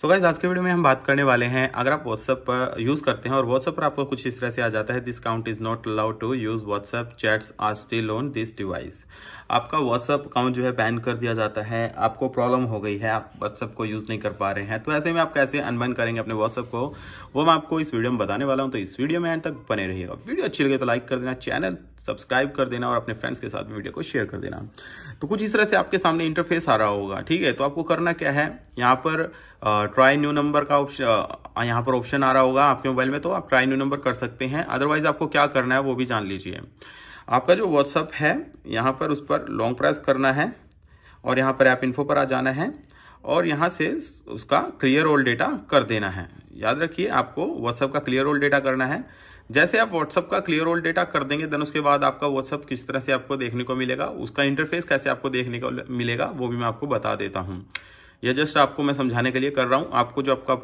so guys आज के video में हम बात करने वाले हैं अगर आप व्हाट्सअप यूज़ करते हैं और व्हाट्सअप पर आपको कुछ इस तरह से आ जाता है this account is not allowed to use WhatsApp chats are still on this device आपका व्हाट्सअप अकाउंट जो है बैन कर दिया जाता है आपको प्रॉब्लम हो गई है आप व्हाट्सअप को यूज़ नहीं कर पा रहे हैं तो ऐसे में आप कैसे अनबैन करेंगे अपने व्हाट्सअप को वो मैं आपको इस वीडियो में बताने वाला हूँ तो इस वीडियो में एंड तक बने रहिएगा वीडियो अच्छी लगे तो लाइक कर देना चैनल सब्सक्राइब कर देना और अपने फ्रेंड्स के साथ वीडियो को शेयर कर देना तो कुछ इस तरह से आपके सामने इंटरफेस आ रहा होगा ठीक है तो आपको करना क्या है यहाँ पर ट्राई न्यू नंबर का ऑप्शन यहाँ पर ऑप्शन आ रहा होगा आपके मोबाइल में तो आप ट्राई न्यू नंबर कर सकते हैं अदरवाइज आपको क्या करना है वो भी जान लीजिए आपका जो व्हाट्सअप है यहाँ पर उस पर लॉन्ग प्रेस करना है और यहाँ पर ऐप इन्फो पर आ जाना है और यहाँ से उसका क्लियर ऑल डेटा कर देना है याद रखिए आपको व्हाट्सअप का क्लियर ऑल डेटा करना है जैसे आप व्हाट्सअप का क्लियर ऑल डेटा कर देंगे देन उसके बाद आपका व्हाट्सअप किस तरह से आपको देखने को मिलेगा उसका इंटरफेस कैसे आपको देखने को मिलेगा वो भी मैं आपको बता देता हूँ यह जस्ट आपको मैं समझाने के लिए कर रहा हूँ आपको जो आपका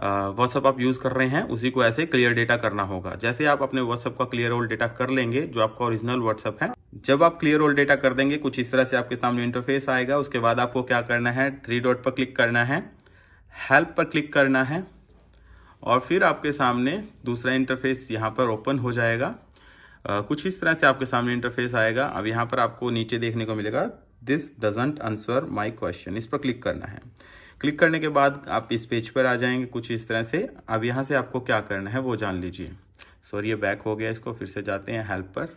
व्हाट्सअप आप यूज़ कर रहे हैं उसी को ऐसे क्लियर डेटा करना होगा जैसे आप अपने व्हाट्सअप का क्लियर ओल्ड डेटा कर लेंगे जो आपका ओरिजिनल व्हाट्सअप है जब आप क्लियर ओल्ड डेटा कर देंगे कुछ इस तरह से आपके सामने इंटरफेस आएगा उसके बाद आपको क्या करना है थ्री डॉट पर क्लिक करना है हेल्प पर क्लिक करना है और फिर आपके सामने दूसरा इंटरफेस यहाँ पर ओपन हो जाएगा कुछ इस तरह से आपके सामने इंटरफेस आएगा अब यहाँ पर आपको नीचे देखने को मिलेगा this doesn't answer my question इस पर क्लिक करना है क्लिक करने के बाद आप इस पेज पर आ जाएंगे कुछ इस तरह से अब यहाँ से आपको क्या करना है वो जान लीजिए सॉरी ये बैक हो गया इसको फिर से जाते हैं हेल्प पर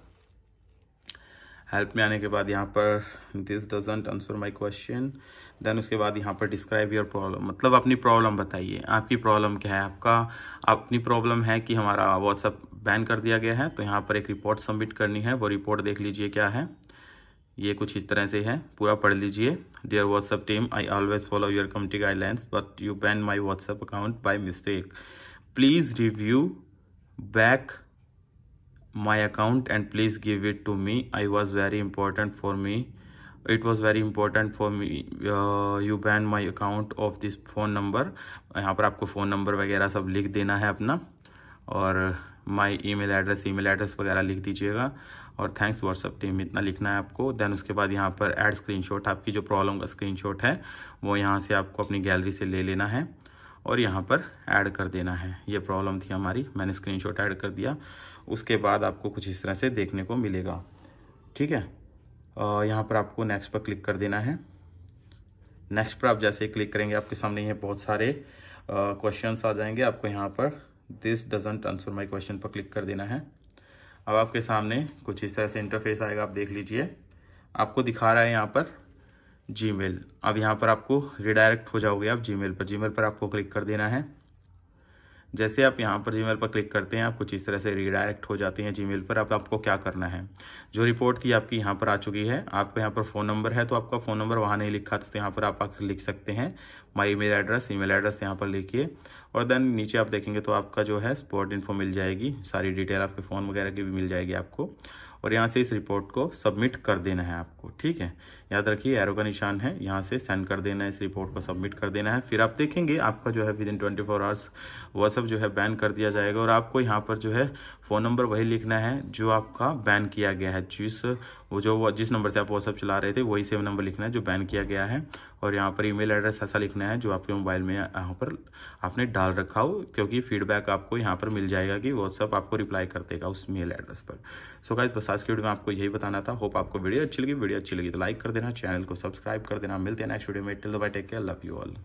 हेल्प में आने के बाद यहाँ पर this doesn't answer my question then उसके बाद यहाँ पर डिस्क्राइब योर प्रॉब्लम मतलब अपनी प्रॉब्लम बताइए आपकी प्रॉब्लम क्या है आपका अपनी प्रॉब्लम है कि हमारा व्हाट्सअप बैन कर दिया गया है तो यहाँ पर एक रिपोर्ट सबमिट करनी है वो रिपोर्ट देख लीजिए क्या है ये कुछ इस तरह से है पूरा पढ़ लीजिए dear WhatsApp team I always follow your community guidelines but you ban my WhatsApp account by mistake please review back my account and please give it to me I was very important for me it was very important for me you ban my account of this phone number यहाँ पर आपको phone number वगैरह सब लिख देना है अपना और my email address email address वगैरह लिख दीजिएगा और थैंक्स व्हाट्सअप टीम इतना लिखना है आपको देन उसके बाद यहाँ पर स्क्रीन शॉट आपकी जो प्रॉब्लम का शॉट है वो यहाँ से आपको अपनी गैलरी से ले लेना है और यहाँ पर ऐड कर देना है ये प्रॉब्लम थी हमारी मैंने स्क्रीनशॉट ऐड कर दिया उसके बाद आपको कुछ इस तरह से देखने को मिलेगा ठीक है यहाँ पर आपको नेक्स्ट पर क्लिक कर देना है नेक्स्ट पर आप जैसे क्लिक करेंगे आपके सामने ये बहुत सारे क्वेश्चंस आ जाएंगे आपको यहाँ पर this doesn't answer my question पर क्लिक कर देना है अब आपके सामने कुछ इस तरह से इंटरफेस आएगा आप देख लीजिए आपको दिखा रहा है यहाँ पर जी अब यहाँ पर आपको रिडायरेक्ट हो जाओगे आप जी पर जी पर आपको क्लिक कर देना है जैसे आप यहाँ पर जीमेल पर क्लिक करते हैं आप कुछ इस तरह से रिडायरेक्ट हो जाती हैं जीमेल पर अब आप आपको क्या करना है जो रिपोर्ट थी आपकी यहाँ पर आ चुकी है आपको यहाँ पर फ़ोन नंबर है तो आपका फ़ोन नंबर वहाँ नहीं लिखा था तो यहाँ पर आप आकर लिख सकते हैं my email address e address यहाँ पर लिखिए और देन नीचे आप देखेंगे तो आपका जो है स्पॉट इन्फो मिल जाएगी सारी डिटेल आपके फ़ोन वगैरह की भी मिल जाएगी आपको और यहाँ से इस रिपोर्ट को सबमिट कर देना है आपको ठीक है याद रखिए एरो का निशान है यहाँ से सेंड कर देना है इस रिपोर्ट को सबमिट कर देना है फिर आप देखेंगे आपका जो है within twenty four hours वह सब जो है बैन कर दिया जाएगा और आपको यहाँ पर जो है फ़ोन नंबर वही लिखना है जो आपका बैन किया गया है जिस वो जो वो जिस नंबर से आप व्हाट्सअप चला रहे थे वही सेम नंबर लिखना है जो बैन किया गया है और यहाँ पर ईमेल एड्रेस ऐसा लिखना है जो आपके मोबाइल में यहाँ पर आपने डाल रखा हो क्योंकि फीडबैक आपको यहाँ पर मिल जाएगा कि व्हाट्सअप आपको रिप्लाई कर देगा उस मेल एड्रेस पर सो so, गाइज बस आज की वीडियो में आपको यही बताना था होप आपको वीडियो अच्छी लगी वीडियो अच्छी लगी तो लाइक कर देना चैनल को सब्सक्राइब कर देना मिलते हैं नेक्स्ट वीडियो में till then bye take care love you all